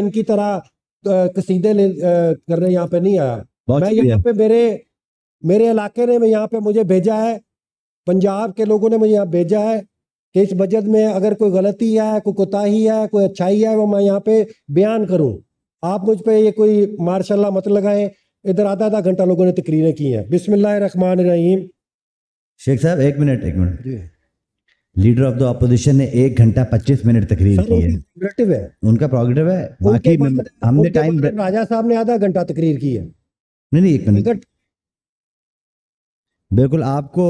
इनकी तरह कसीदे ले करने यहाँ पे नहीं आया मैं यहाँ पे मेरे मेरे इलाके ने यहाँ पे मुझे भेजा है पंजाब के लोगों ने मुझे यहाँ भेजा है कि इस बजट में अगर कोई गलती है कोई कोताही है कोई अच्छाई है वो मैं यहाँ पे बयान करूँ आप मुझ पर ये कोई मार्शाला मत लगाएं इधर आधा आधा घंटा लोगों ने तकरीरें की हैं बिसमिल्ल रहीम शेख साहब एक मिनट एक minute leader of the opposition ने एक घंटा पच्चीस मिनट तकरीर की है।, उनका प्रोग्रेटिव है बाकी हमने टाइम राजा साहब ने आधा घंटा तकरीर की है नहीं नहीं एक मिनट बिल्कुल आपको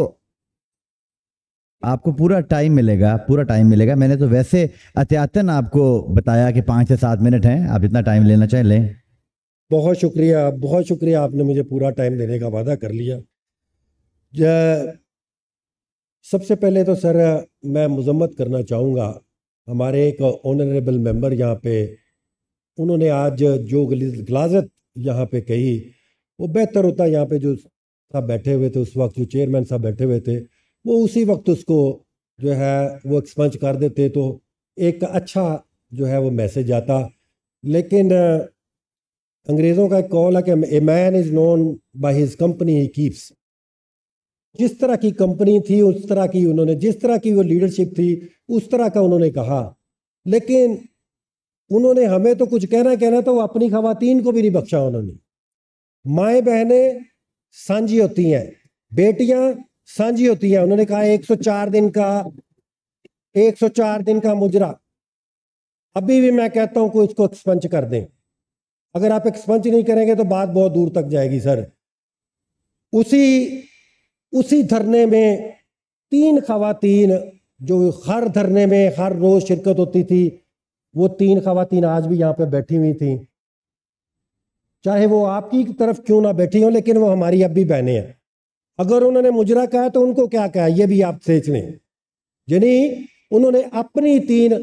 आपको पूरा टाइम मिलेगा पूरा टाइम मिलेगा मैंने तो वैसे अत्यातन आपको बताया कि पाँच से सात मिनट हैं आप इतना टाइम लेना चाहें लें बहुत शुक्रिया बहुत शुक्रिया आपने मुझे पूरा टाइम देने का वादा कर लिया सबसे पहले तो सर मैं मज़म्मत करना चाहूँगा हमारे एक ऑनरेबल मेंबर यहाँ पे उन्होंने आज जो गलाजत यहाँ पे कही वो बेहतर होता यहाँ पे जो साहब बैठे हुए थे उस वक्त जो चेयरमैन साहब बैठे हुए थे वो उसी वक्त उसको जो है वो एक्सपंज कर देते तो एक अच्छा जो है वो मैसेज आता लेकिन अंग्रेज़ों का एक कॉल है कि a man is known by his company he keeps जिस तरह की कंपनी थी उस तरह की उन्होंने जिस तरह की वो लीडरशिप थी उस तरह का उन्होंने कहा लेकिन उन्होंने हमें तो कुछ कहना कहना था तो वो अपनी खातन को भी नहीं बख्शा उन्होंने माए बहने सांझी होती हैं बेटियां सांझी होती हैं उन्होंने कहा 104 दिन का 104 दिन का मुजरा अभी भी मैं कहता हूं कोई इसको एक्सपंच कर दें अगर आप एक्सपंच नहीं करेंगे तो बात बहुत दूर तक जाएगी सर उसी उसी धरने में तीन खातन जो हर धरने में हर रोज शिरकत होती थी वो तीन खातन आज भी यहाँ पे बैठी हुई थी चाहे वो आपकी तरफ क्यों ना बैठी हो लेकिन वो हमारी अब भी बहने हैं अगर उन्होंने मुजरा कहा तो उनको क्या कहा ये भी आप सोच लें यानी उन्होंने अपनी तीन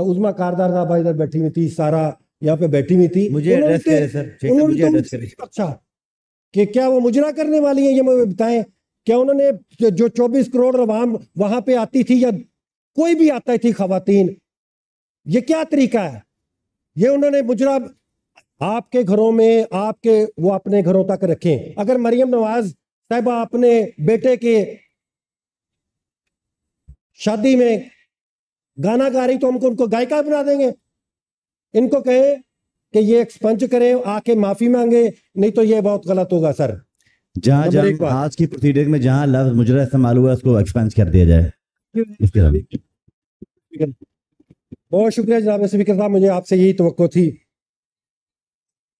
उजमा कारदार साहबा इधर बैठी हुई थी सारा यहाँ पे बैठी हुई थी मुझे एड्रेस सर मुझे तो अच्छा कि क्या वो मुजरा करने वाली है ये मुझे बताएं क्या उन्होंने जो 24 करोड़ रवान वहां पे आती थी या कोई भी आता थी खातन ये क्या तरीका है ये उन्होंने मुजरा आपके घरों में आपके वो अपने घरों तक रखें अगर मरियम नवाज साहबा अपने बेटे के शादी में गाना गा रही तो हमको उनको गायिका बना देंगे इनको कहें कि ये एक्सपंच करें आके माफी मांगे नहीं तो ये बहुत गलत होगा सर जहाँ आज की प्रोसीडिंग में जहाँ लफ्ज मुजरा इस्तेमाल हुआ उसको एक्सपेंस कर दिया जाए बहुत शुक्रिया जनाब स्पीकर साहब मुझे आपसे यही तो थी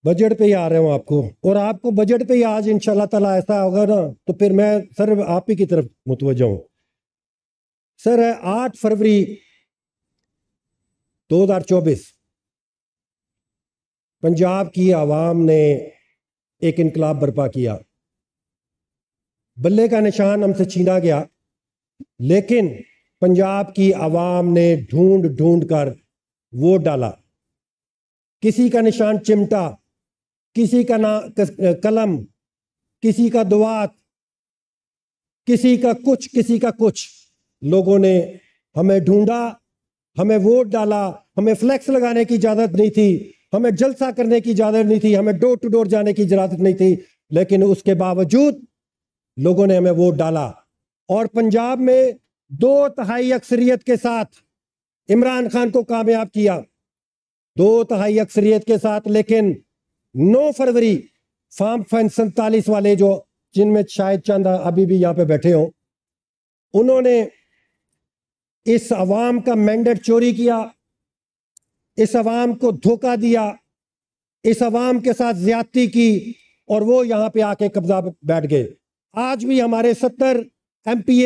बजट पे ही आ रहे हूँ आपको और आपको बजट पे ही आज इनशाला तला ऐसा होगा ना तो फिर मैं सर आप ही की तरफ मुतवजा हूँ सर है आठ फरवरी 2024 पंजाब की आवाम ने एक इनकलाब बर्पा किया बल्ले का निशान हमसे छीना गया लेकिन पंजाब की आवाम ने ढूंढ ढूंढ कर वोट डाला किसी का निशान चिमटा किसी का ना कलम किसी का दुआत किसी का कुछ किसी का कुछ लोगों ने हमें ढूंढा हमें वोट डाला हमें फ्लैक्स लगाने की इजाज़त नहीं थी हमें जलसा करने की इजाज़त नहीं थी हमें डोर टू डोर जाने की इजाज़त नहीं थी लेकिन उसके बावजूद लोगों ने हमें वोट डाला और पंजाब में दो तहाई अक्सरियत के साथ इमरान खान को कामयाब किया दो तहाई अक्सरियत के साथ लेकिन 9 फरवरी फार्म फैन सैतालीस वाले जो जिनमें शायद चंद अभी भी यहाँ पे बैठे हों उन्होंने इस अवाम का मैंडेट चोरी किया इस अवाम को धोखा दिया इस अवाम के साथ ज्यादती की और वो यहाँ पे आके कब्जा बैठ गए आज भी हमारे सत्तर एम पी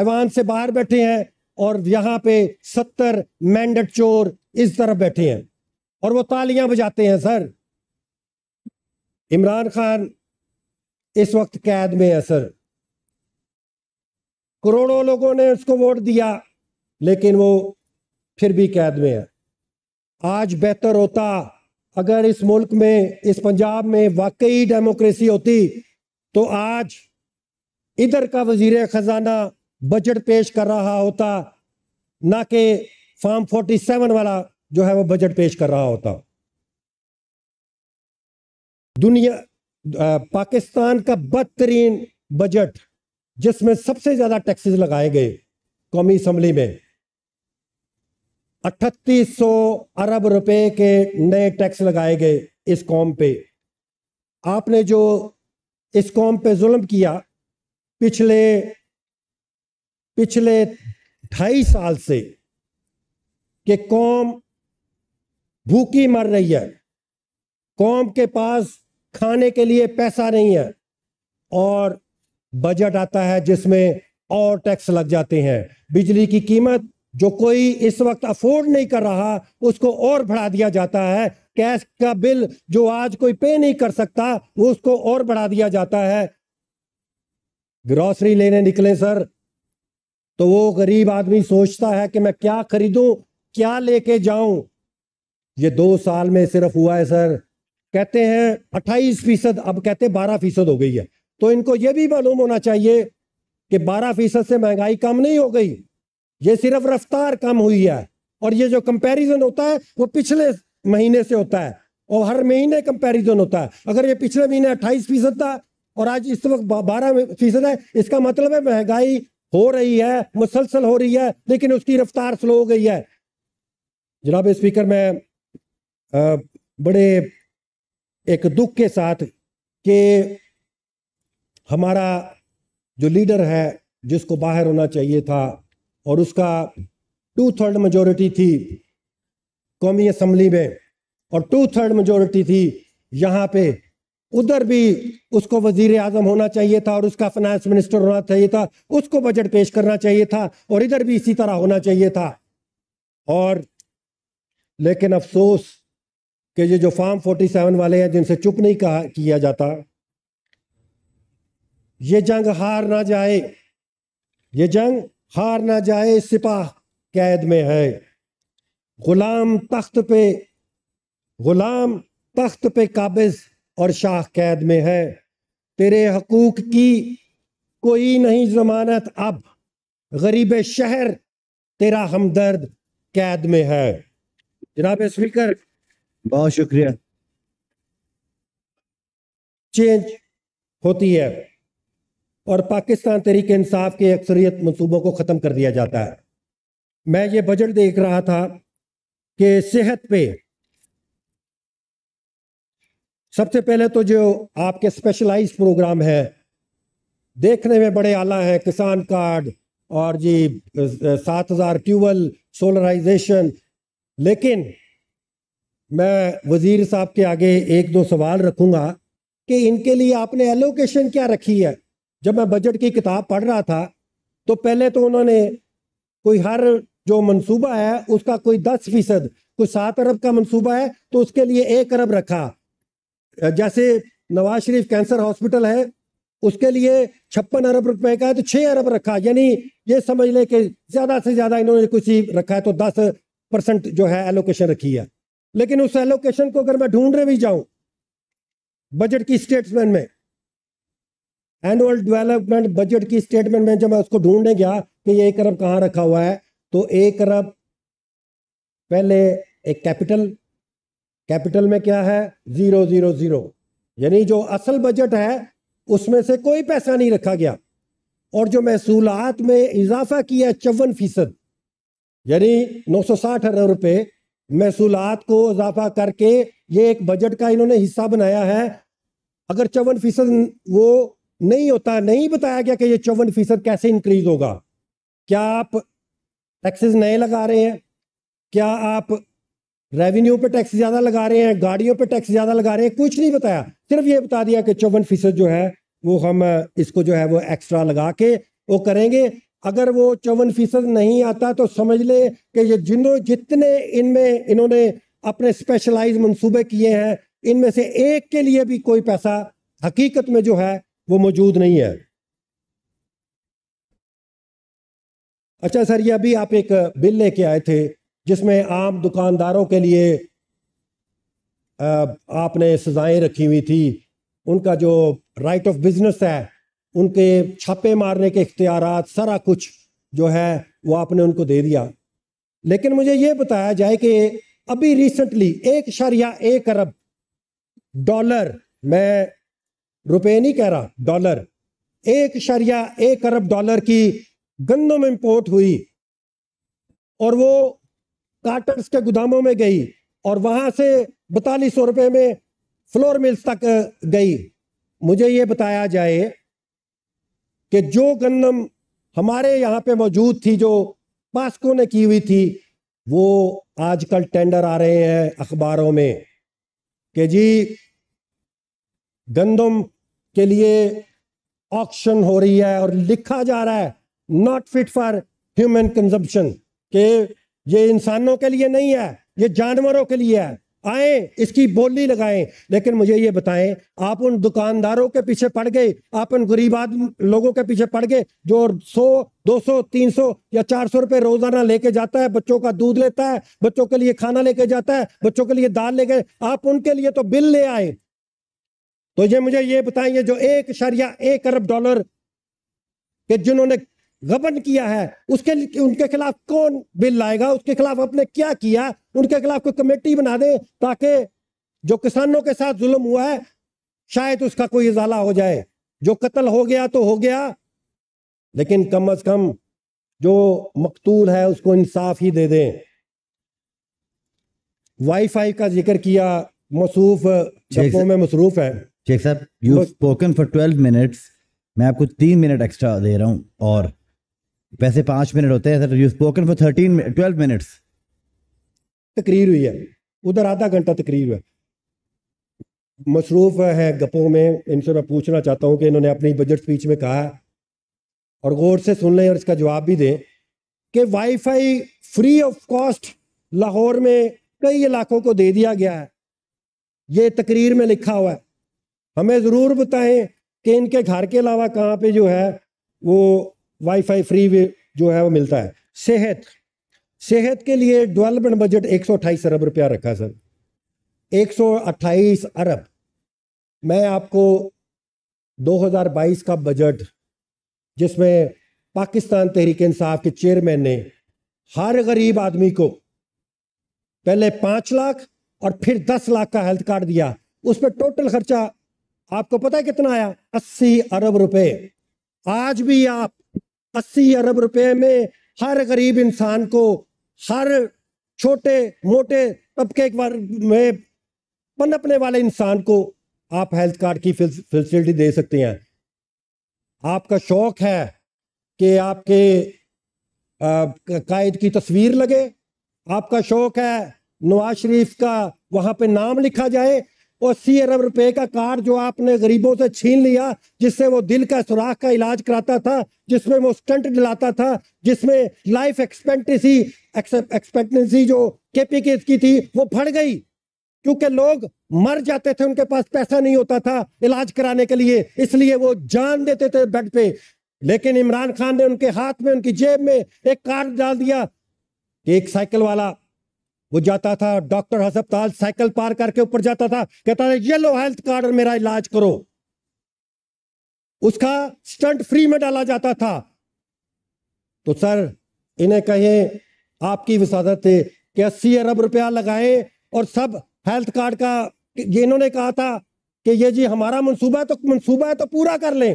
एवान से बाहर बैठे हैं और यहाँ पे सत्तर मैंडेट चोर इस तरफ बैठे हैं और वो तालियां बजाते हैं सर इमरान खान इस वक्त कैद में है सर करोड़ों लोगों ने उसको वोट दिया लेकिन वो फिर भी कैद में है आज बेहतर होता अगर इस मुल्क में इस पंजाब में वाकई डेमोक्रेसी होती तो आज इधर का वजीर ख़जाना बजट पेश कर रहा होता ना कि फोर्टी सेवन वाला जो है वो बजट पेश कर रहा होता दुनिया पाकिस्तान का बदतरीन बजट जिसमें सबसे ज़्यादा टैक्सेस लगाए गए कौमी असम्बली में अट्ठतीस सौ अरब रुपए के नए टैक्स लगाए गए इस कौम पे आपने जो इस कौम पे जुल्म किया पिछले पिछले ढाई साल से कि कौम भूखी मर रही है कौम के पास खाने के लिए पैसा नहीं है और बजट आता है जिसमें और टैक्स लग जाते हैं बिजली की कीमत जो कोई इस वक्त अफोर्ड नहीं कर रहा उसको और बढ़ा दिया जाता है कैश का बिल जो आज कोई पे नहीं कर सकता उसको और बढ़ा दिया जाता है ग्रॉसरी लेने निकले सर तो वो गरीब आदमी सोचता है कि मैं क्या खरीदूं क्या लेके जाऊं ये दो साल में सिर्फ हुआ है सर कहते हैं अट्ठाईस फीसद अब कहते हैं बारह फीसद हो गई है तो इनको यह भी मालूम होना चाहिए कि बारह फीसद से महंगाई कम नहीं हो गई ये सिर्फ रफ्तार कम हुई है और ये जो कंपैरिजन होता है वो पिछले महीने से होता है और हर महीने कंपैरिजन होता है अगर ये पिछले महीने अट्ठाईस फीसद था और आज इस वक्त बारह फीसद है इसका मतलब है महंगाई हो रही है मुसलसल हो रही है लेकिन उसकी रफ्तार स्लो हो गई है जनाब स्पीकर मैं बड़े एक दुख के साथ के हमारा जो लीडर है जिसको बाहर होना चाहिए था और उसका टू थर्ड मेजोरिटी थी कौमी असम्बली में और टू थर्ड मेजोरिटी थी यहाँ पे उधर भी उसको वजीर आजम होना चाहिए था और उसका फाइनेंस मिनिस्टर होना चाहिए था उसको बजट पेश करना चाहिए था और इधर भी इसी तरह होना चाहिए था और लेकिन अफसोस कि ये जो फार्म 47 वाले हैं जिनसे चुप नहीं कहा किया जाता ये जंग हार ना जाए ये जंग हार ना जाए सिपाह कैद में है गुलाम तख्त पे गुलाम तख्त पे काबिज और शाह कैद में है तेरे हकूक की कोई नहीं जमानत अब गरीब शहर तेरा हमदर्द कैद में है जनाब स्पीकर बहुत शुक्रिया चेंज होती है और पाकिस्तान तरीके इंसाफ के अक्सरियत मनसूबों को ख़त्म कर दिया जाता है मैं ये बजट देख रहा था कि सेहत पे सबसे पहले तो जो आपके स्पेशलाइज प्रोग्राम है देखने में बड़े आला है किसान कार्ड और जी सात हजार ट्यूबल सोलराइजेशन लेकिन मैं वजीर साहब के आगे एक दो सवाल रखूंगा कि इनके लिए आपने एलोकेशन क्या रखी है जब मैं बजट की किताब पढ़ रहा था तो पहले तो उन्होंने कोई हर जो मंसूबा है उसका कोई दस फीसद कोई सात अरब का मंसूबा है तो उसके लिए एक अरब रखा जैसे नवाज शरीफ कैंसर हॉस्पिटल है उसके लिए छप्पन अरब रुपए का है तो छह अरब रखा यानी ये समझ लें कि ज्यादा से ज्यादा इन्होंने कुछ ही रखा है तो दस परसेंट जो है एलोकेशन रखी है लेकिन उस एलोकेशन को अगर मैं ढूंढने भी जाऊं बजट की स्टेटमेंट में एनुअल डेवलपमेंट बजट की स्टेटमेंट में जब मैं उसको ढूंढने गया कि ये एक अरब कहाँ रखा हुआ है तो एक अरब पहले एक कैपिटल कैपिटल में क्या है जीरो जीरो जीरो यानी जो असल बजट है उसमें से कोई पैसा नहीं रखा गया और जो महसूलात में इजाफा किया चौवन फीसद यानी नौ सौ साठ अरब रुपए महसूलात को इजाफा करके ये एक बजट का इन्होंने हिस्सा बनाया है अगर चौवन फीसद वो नहीं होता नहीं बताया गया कि ये चौवन फीसद कैसे इंक्रीज होगा क्या आप टैक्सेस नए लगा रहे हैं क्या आप रेवेन्यू पे टैक्स ज्यादा लगा रहे हैं गाड़ियों पे टैक्स ज्यादा लगा रहे हैं कुछ नहीं बताया सिर्फ ये बता दिया कि चौवन फीसद जो है वो हम इसको जो है वो एक्स्ट्रा लगा के वो करेंगे अगर वो चौवन फीसद नहीं आता तो समझ ले कि ये जिनों जितने इनमें इन्होंने अपने स्पेशलाइज मनसूबे किए हैं इनमें से एक के लिए भी कोई पैसा हकीकत में जो है वो मौजूद नहीं है अच्छा सर ये अभी आप एक बिल लेके आए थे जिसमें आम दुकानदारों के लिए आपने सजाएं रखी हुई थी उनका जो राइट ऑफ बिजनेस है उनके छापे मारने के इख्तियार सारा कुछ जो है वो आपने उनको दे दिया लेकिन मुझे ये बताया जाए कि अभी रिसेंटली एक शरिया एक अरब डॉलर मैं रुपए नहीं कह रहा डॉलर एक शरिया एक अरब डॉलर की गंदम इम्पोर्ट हुई और वो कार्टर्स के गोदामों में गई और वहां से बतालीस सौ रुपये में फ्लोर मिल्स तक गई मुझे ये बताया जाए कि जो गन्नम हमारे यहाँ पे मौजूद थी जो पास्को ने की हुई थी वो आजकल टेंडर आ रहे हैं अखबारों में कि जी गंदम के लिए ऑक्शन हो रही है और लिखा जा रहा है not fit for human consumption के ये इंसानों के लिए नहीं है ये जानवरों के लिए है आए इसकी बोली लगाएं लेकिन मुझे ये बताएं आप उन दुकानदारों के पीछे पड़ गए आप उन गरीब लोगों के पीछे पड़ गए जो 100 दो 300 तीन सौ या चार सौ रुपए रोजाना लेके जाता है बच्चों का दूध लेता है बच्चों के लिए खाना लेके जाता है बच्चों के लिए दाल लेके आप उनके लिए तो बिल ले आए तो ये मुझे ये बताएं ये जो एक शरिया एक अरब डॉलर के जिन्होंने गबन किया है उसके उनके खिलाफ कौन बिल लाएगा उसके खिलाफ आपने क्या किया उनके खिलाफ कोई कमेटी बना दे ताकि जो किसानों के साथ जुल्म हुआ है शायद उसका कोई इजाला हो जाए जो कत्ल हो गया तो हो गया लेकिन कम अज कम जो मकतूल है उसको इंसाफ ही दे दें वाईफाई का जिक्र किया मसूफ शब्दों में मसरूफ है शेख साहब you spoken for twelve minutes मैं आपको तीन मिनट एक्स्ट्रा दे रहा हूँ और वैसे पांच मिनट होते हैं sir you spoken for thirteen twelve minutes तकरीर हुई है उधर आधा घंटा तकरीर हुआ मसरूफ़ है गपों में इनसे मैं पूछना चाहता हूँ कि इन्होंने अपनी बजट स्पीच में कहा है और गौर से सुन लें और इसका जवाब भी दें कि wifi free of cost Lahore में कई इलाकों को दे दिया गया है ये तकरीर में लिखा हुआ है हमें ज़रूर बताएं कि इनके घर के अलावा कहाँ पे जो है वो वाईफाई फ्री जो है वो मिलता है सेहत सेहत के लिए डेवलपमेंट बजट अट्ठाईस अरब रुपया रखा सर अट्ठाईस अरब मैं आपको 2022 का बजट जिसमें पाकिस्तान तहरीक इंसाफ के चेयरमैन ने हर गरीब आदमी को पहले पांच लाख और फिर दस लाख का हेल्थ कार्ड दिया उस पर टोटल खर्चा आपको पता है कितना आया अस्सी अरब रुपए आज भी आप अस्सी अरब रुपए में हर गरीब इंसान को हर छोटे मोटे तबके में पनपने वाले इंसान को आप हेल्थ कार्ड की फैसिलिटी दे सकते हैं आपका शौक है कि आपके कायद की तस्वीर लगे आपका शौक है नवाज शरीफ का वहां पे नाम लिखा जाए अस्सी अरब रुपए का कार्ड जो आपने गरीबों से छीन लिया जिससे वो दिल का सुराख का इलाज कराता था जिसमें वो स्टंट दिलाता था जिसमें लाइफ एक्सपेक्टेंसी एक्सपेक्टेंसी जो केपी की थी वो फट गई क्योंकि लोग मर जाते थे उनके पास पैसा नहीं होता था इलाज कराने के लिए इसलिए वो जान देते थे बेड पे लेकिन इमरान खान ने उनके हाथ में उनकी जेब में एक कार्ड डाल दिया कि एक साइकिल वाला वो जाता था डॉक्टर अस्पताल साइकिल पार करके ऊपर जाता था कहता था ये लो हेल्थ कार्ड मेरा इलाज करो उसका स्टंट फ्री में डाला जाता था तो सर इन्हें कहे आपकी विसादत है कि अस्सी अरब रुपया लगाए और सब हेल्थ कार्ड का ये इन्होंने कहा था कि ये जी हमारा मंसूबा है तो मंसूबा है तो पूरा कर लें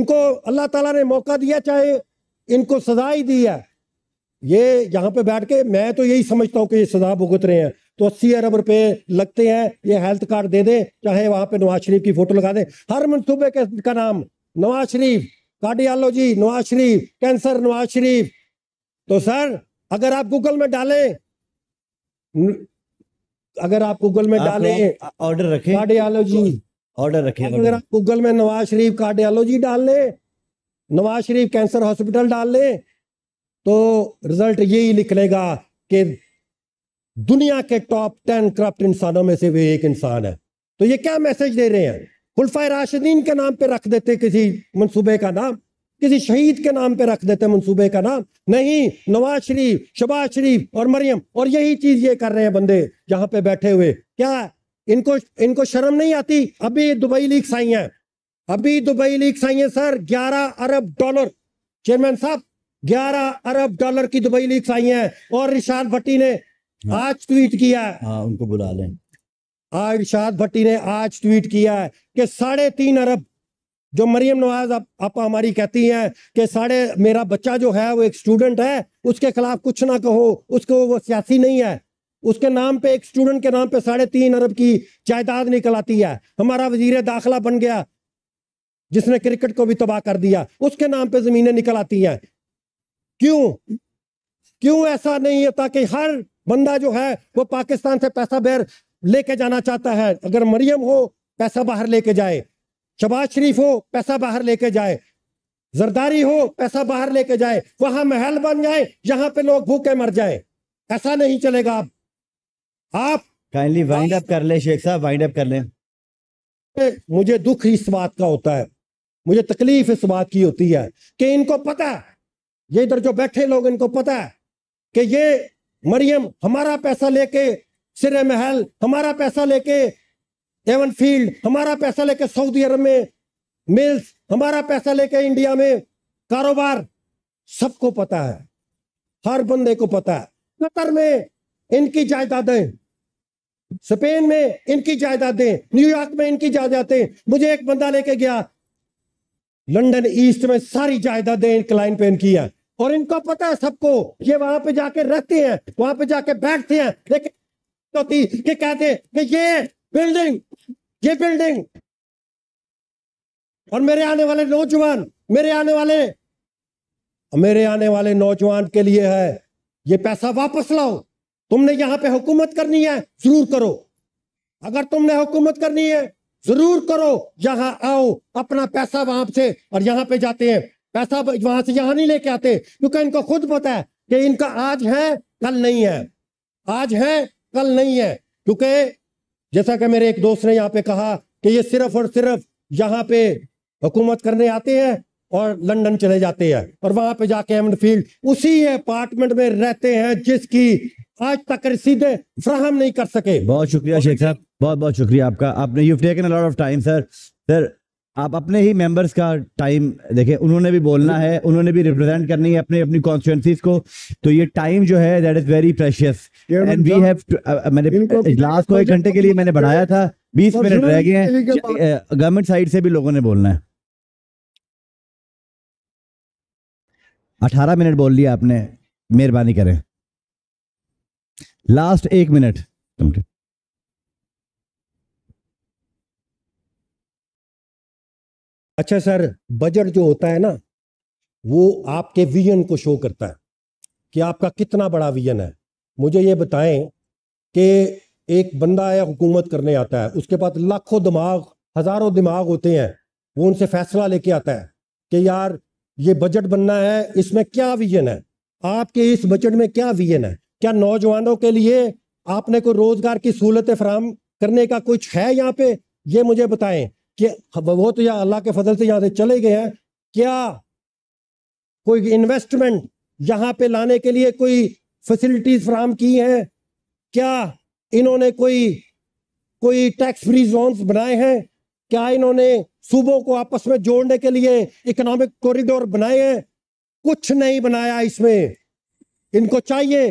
इनको अल्लाह ताला ने मौका दिया चाहे इनको सजा ही दी है ये यहाँ पे बैठ के मैं तो यही समझता हूँ कि ये सजा भुगत रहे हैं तो अस्सी अरब रुपए लगते हैं ये हेल्थ कार्ड दे दे चाहे वहां पे नवाज शरीफ की फोटो लगा दे हर मनसूबे का नाम नवाज शरीफ कार्डियालॉजी नवाज शरीफ कैंसर नवाज शरीफ तो सर अगर आप गूगल में डालें अगर आप गूगल में डालें ऑर्डर रखें कार्डियालॉजी ऑर्डर रखें अगर आप गूगल में नवाज शरीफ कार्डियालॉजी डाल लें नवाज शरीफ कैंसर हॉस्पिटल डाल लें तो रिजल्ट यही निकलेगा कि दुनिया के टॉप टेन करप्ट इंसानों में से वे एक इंसान है तो ये क्या मैसेज दे रहे हैं खुलफा राशिदीन के नाम पे रख देते किसी मंसूबे का नाम किसी शहीद के नाम पे रख देते मंसूबे का नाम नहीं नवाज शरीफ शबाज शरीफ और मरियम और यही चीज ये कर रहे हैं बंदे जहां पे बैठे हुए क्या इनको इनको शर्म नहीं आती अभी दुबई लीग आई है अभी दुबई लीग आई है सर ग्यारह अरब डॉलर चेयरमैन साहब ग्यारह अरब डॉलर की दुबई लीग आई हैं और रिशाद भट्टी ने हाँ। आज ट्वीट किया है हाँ, उनको बुला लें आज रिशाद भट्टी ने आज ट्वीट किया है कि साढ़े तीन अरब जो मरियम नवाज आप, हमारी कहती हैं कि साढ़े मेरा बच्चा जो है वो एक स्टूडेंट है उसके खिलाफ कुछ ना कहो उसको वो सियासी नहीं है उसके नाम पे एक स्टूडेंट के नाम पे साढ़े तीन अरब की जायदाद निकल आती है हमारा वजीर दाखिला बन गया जिसने क्रिकेट को भी तबाह कर दिया उसके नाम पे जमीनें निकल आती हैं क्यों क्यों ऐसा नहीं है ताकि हर बंदा जो है वो पाकिस्तान से पैसा बैर लेके जाना चाहता है अगर मरियम हो पैसा बाहर लेके जाए शबाज शरीफ हो पैसा बाहर लेके जाए जरदारी हो पैसा बाहर लेके जाए वहां महल बन जाए यहाँ पे लोग भूखे मर जाए ऐसा नहीं चलेगा आप आप काइंडली वाइंड अप कर ले शेख साहब वाइंड अप कर ले मुझे दुख इस बात का होता है मुझे तकलीफ इस बात की होती है कि इनको पता ये इधर जो बैठे लोग इनको पता है कि ये मरियम हमारा पैसा लेके सिरे महल हमारा पैसा लेके एवन फील्ड हमारा पैसा लेके सऊदी अरब में मिल्स हमारा पैसा लेके इंडिया में कारोबार सबको पता है हर बंदे को पता है कतर में इनकी जायदादें स्पेन में इनकी जायदादें न्यूयॉर्क में इनकी जायदादें मुझे एक बंदा लेके गया लंदन ईस्ट में सारी जायदादें लाइन पे इनकी है और इनको पता है सबको ये वहां पे जाके रहते हैं वहां पे जाके बैठते हैं लेकिन तो कि कहते हैं कि ये बिल्डिंग ये बिल्डिंग और मेरे आने वाले नौजवान मेरे आने वाले मेरे आने वाले नौजवान के लिए है ये पैसा वापस लाओ तुमने यहां पे हुकूमत करनी है जरूर करो अगर तुमने हुकूमत करनी है जरूर करो यहां आओ अपना पैसा वहां से और यहां पे जाते हैं पैसा वहां से यहां नहीं लेके आते क्योंकि इनको खुद पता है कि इनका आज है कल नहीं है आज है कल नहीं है क्योंकि जैसा कि मेरे एक दोस्त ने यहाँ पे कहा कि ये सिर्फ और सिर्फ यहाँ पे हुकूमत करने आते हैं और लंदन चले जाते हैं और वहां पे जाके एमड फील्ड उसी अपार्टमेंट में रहते हैं जिसकी आज तक रसीदे फ्राहम नहीं कर सके बहुत शुक्रिया शेख साहब बहुत बहुत शुक्रिया आपका आपने you taken a lot of time sir sir आप अपने ही मेंबर्स का टाइम देखें उन्होंने भी बोलना है उन्होंने भी रिप्रेजेंट करनी है अपने अपनी कॉन्स्टिट्यूंसीज को तो ये टाइम जो है that is very precious and we have मैंने लास्ट को एक घंटे के लिए मैंने बढ़ाया था बीस मिनट रह गए हैं गवर्नमेंट साइड uh, से भी लोगों ने बोलना है अठारह मिनट बोल लिया आपने मेहरबानी करें लास्ट एक मिनट अच्छा सर बजट जो होता है ना वो आपके विजन को शो करता है कि आपका कितना बड़ा विजन है मुझे ये बताएं कि एक बंदा या हुकूमत करने आता है उसके पास लाखों दिमाग हज़ारों दिमाग होते हैं वो उनसे फैसला लेके आता है कि यार ये बजट बनना है इसमें क्या विजन है आपके इस बजट में क्या विजन है क्या नौजवानों के लिए आपने कोई रोज़गार की सहूलतें फराम करने का कुछ है यहाँ पे ये मुझे बताएं क्या वो तो या अल्लाह के फजल से यहाँ से चले गए हैं क्या कोई इन्वेस्टमेंट यहाँ पे लाने के लिए कोई फैसिलिटीज फ्राहम की हैं क्या इन्होंने कोई कोई टैक्स फ्री जोन बनाए हैं क्या इन्होंने सूबों को आपस में जोड़ने के लिए इकोनॉमिक कॉरिडोर बनाए हैं कुछ नहीं बनाया इसमें इनको चाहिए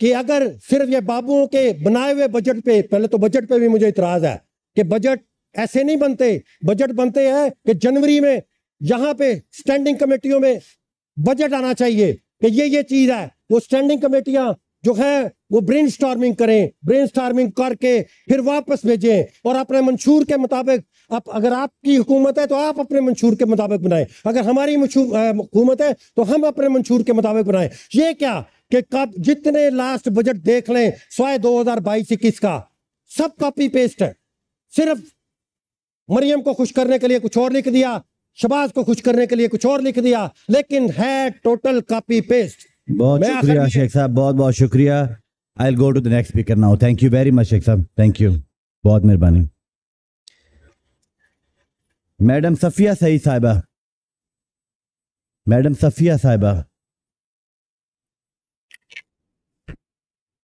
कि अगर सिर्फ ये बाबुओं के बनाए हुए बजट पे पहले तो बजट पे भी मुझे इतराज है कि बजट ऐसे नहीं बनते बजट बनते हैं कि जनवरी में यहां पे स्टैंडिंग कमेटियों में बजट आना चाहिए कि ये ये चीज है वो स्टैंडिंग कमेटियां जो है वो ब्रेन स्टार्मिंग करें ब्रेन स्टार्मिंग करके फिर वापस भेजें और अपने मंशूर के मुताबिक आप अगर आपकी हुकूमत है तो आप अपने मंशूर के मुताबिक बनाएं अगर हमारी हुकूमत है तो हम अपने मंशूर के मुताबिक बनाएं ये क्या कि कब जितने लास्ट बजट देख लें स्वाय दो हजार बाईस इक्कीस का सब कॉपी पेस्ट है सिर्फ मरियम को खुश करने के लिए कुछ और लिख दिया शबाज को खुश करने के लिए कुछ और लिख दिया लेकिन है टोटल कॉपी पेस्ट बहुत शुक्रिया शेख साहब बहुत बहुत शुक्रिया I go to the next speaker now thank you very much Sheikh साहब थैंक यू बहुत मेहरबानी मैडम सफिया सही साहिबा मैडम सफिया साहिबा